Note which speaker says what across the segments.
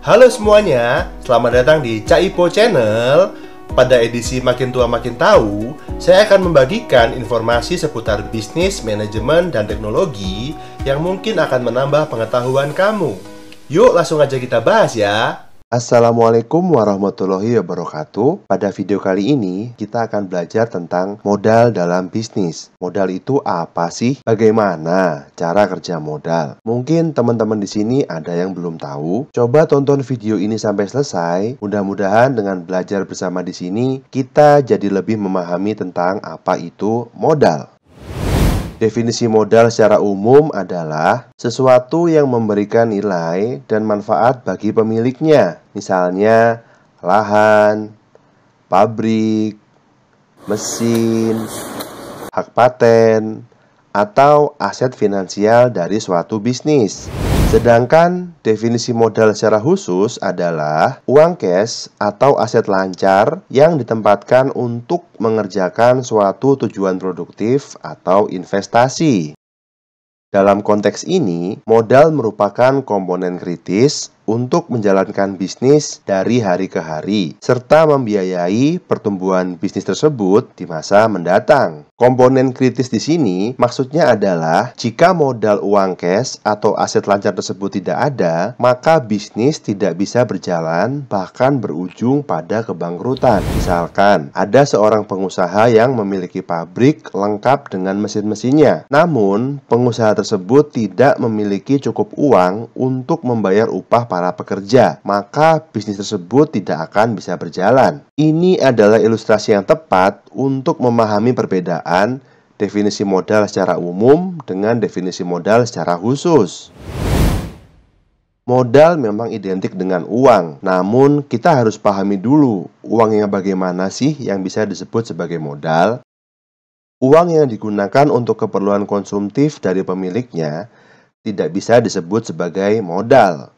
Speaker 1: Halo semuanya, selamat datang di Caipo Channel. Pada edisi Makin Tua Makin Tahu, saya akan membagikan informasi seputar bisnis, manajemen, dan teknologi yang mungkin akan menambah pengetahuan kamu. Yuk langsung aja kita bahas ya. Assalamualaikum warahmatullahi wabarakatuh. Pada video kali ini, kita akan belajar tentang modal dalam bisnis. Modal itu apa sih? Bagaimana cara kerja modal? Mungkin teman-teman di sini ada yang belum tahu. Coba tonton video ini sampai selesai. Mudah-mudahan dengan belajar bersama di sini, kita jadi lebih memahami tentang apa itu modal. Definisi modal secara umum adalah sesuatu yang memberikan nilai dan manfaat bagi pemiliknya. Misalnya lahan, pabrik, mesin, hak paten, atau aset finansial dari suatu bisnis. Sedangkan definisi modal secara khusus adalah uang cash atau aset lancar yang ditempatkan untuk mengerjakan suatu tujuan produktif atau investasi. Dalam konteks ini, modal merupakan komponen kritis untuk menjalankan bisnis dari hari ke hari, serta membiayai pertumbuhan bisnis tersebut di masa mendatang. Komponen kritis di sini maksudnya adalah jika modal uang cash atau aset lancar tersebut tidak ada, maka bisnis tidak bisa berjalan bahkan berujung pada kebangkrutan. Misalkan, ada seorang pengusaha yang memiliki pabrik lengkap dengan mesin-mesinnya. Namun, pengusaha tersebut tidak memiliki cukup uang untuk membayar upah para para pekerja, maka bisnis tersebut tidak akan bisa berjalan. Ini adalah ilustrasi yang tepat untuk memahami perbedaan definisi modal secara umum dengan definisi modal secara khusus. Modal memang identik dengan uang, namun kita harus pahami dulu uang yang bagaimana sih yang bisa disebut sebagai modal. Uang yang digunakan untuk keperluan konsumtif dari pemiliknya tidak bisa disebut sebagai modal.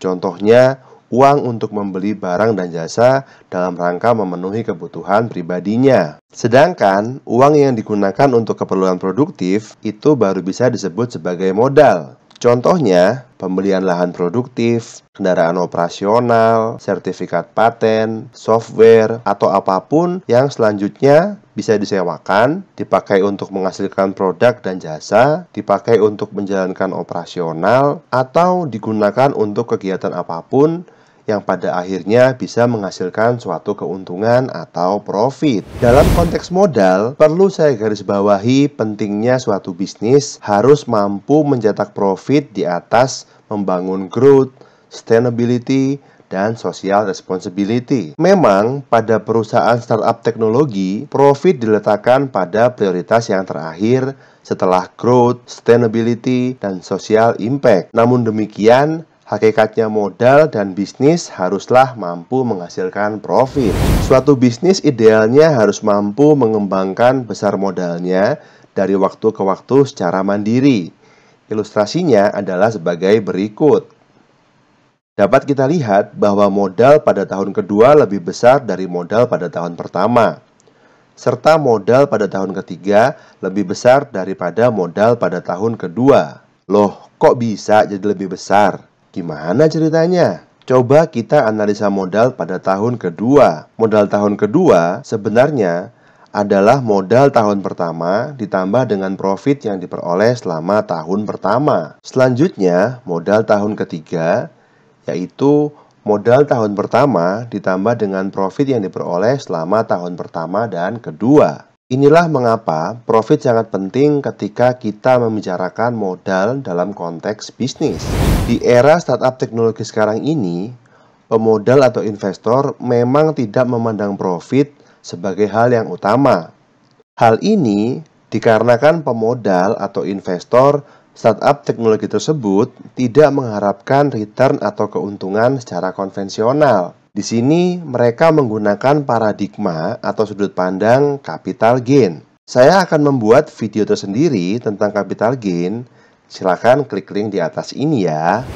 Speaker 1: Contohnya, uang untuk membeli barang dan jasa dalam rangka memenuhi kebutuhan pribadinya. Sedangkan uang yang digunakan untuk keperluan produktif itu baru bisa disebut sebagai modal. Contohnya, pembelian lahan produktif, kendaraan operasional, sertifikat paten, software, atau apapun yang selanjutnya bisa disewakan, dipakai untuk menghasilkan produk dan jasa, dipakai untuk menjalankan operasional, atau digunakan untuk kegiatan apapun yang pada akhirnya bisa menghasilkan suatu keuntungan atau profit. Dalam konteks modal, perlu saya garis bawahi pentingnya suatu bisnis harus mampu mencetak profit di atas membangun growth, sustainability, dan social responsibility. Memang pada perusahaan startup teknologi, profit diletakkan pada prioritas yang terakhir setelah growth, sustainability, dan social impact. Namun demikian, Hakikatnya modal dan bisnis haruslah mampu menghasilkan profit. Suatu bisnis idealnya harus mampu mengembangkan besar modalnya dari waktu ke waktu secara mandiri. Ilustrasinya adalah sebagai berikut. Dapat kita lihat bahwa modal pada tahun kedua lebih besar dari modal pada tahun pertama, serta modal pada tahun ketiga lebih besar daripada modal pada tahun kedua. Loh, kok bisa jadi lebih besar? Gimana ceritanya? Coba kita analisa modal pada tahun kedua. Modal tahun kedua sebenarnya adalah modal tahun pertama ditambah dengan profit yang diperoleh selama tahun pertama. Selanjutnya, modal tahun ketiga yaitu modal tahun pertama ditambah dengan profit yang diperoleh selama tahun pertama dan kedua. Inilah mengapa profit sangat penting ketika kita membicarakan modal dalam konteks bisnis. Di era startup teknologi sekarang ini, pemodal atau investor memang tidak memandang profit sebagai hal yang utama. Hal ini dikarenakan pemodal atau investor startup teknologi tersebut tidak mengharapkan return atau keuntungan secara konvensional. Di sini mereka menggunakan paradigma atau sudut pandang capital gain. Saya akan membuat video tersendiri tentang capital gain. Silakan klik link di atas ini ya.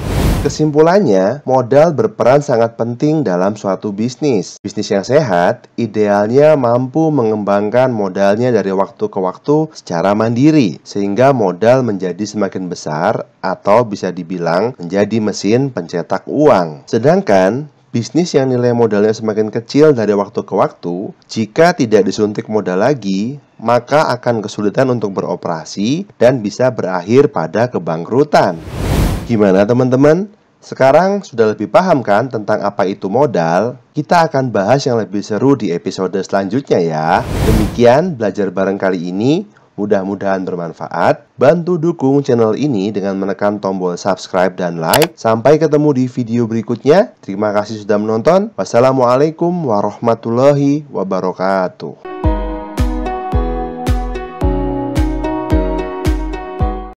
Speaker 1: Kesimpulannya, modal berperan sangat penting dalam suatu bisnis. Bisnis yang sehat idealnya mampu mengembangkan modalnya dari waktu ke waktu secara mandiri, sehingga modal menjadi semakin besar atau bisa dibilang menjadi mesin pencetak uang. Sedangkan Bisnis yang nilai modalnya semakin kecil dari waktu ke waktu, jika tidak disuntik modal lagi, maka akan kesulitan untuk beroperasi dan bisa berakhir pada kebangkrutan. Gimana teman-teman? Sekarang sudah lebih paham kan tentang apa itu modal? Kita akan bahas yang lebih seru di episode selanjutnya ya. Demikian belajar bareng kali ini. Mudah-mudahan bermanfaat. Bantu dukung channel ini dengan menekan tombol subscribe dan like. Sampai ketemu di video berikutnya. Terima kasih sudah menonton. Wassalamualaikum warahmatullahi wabarakatuh.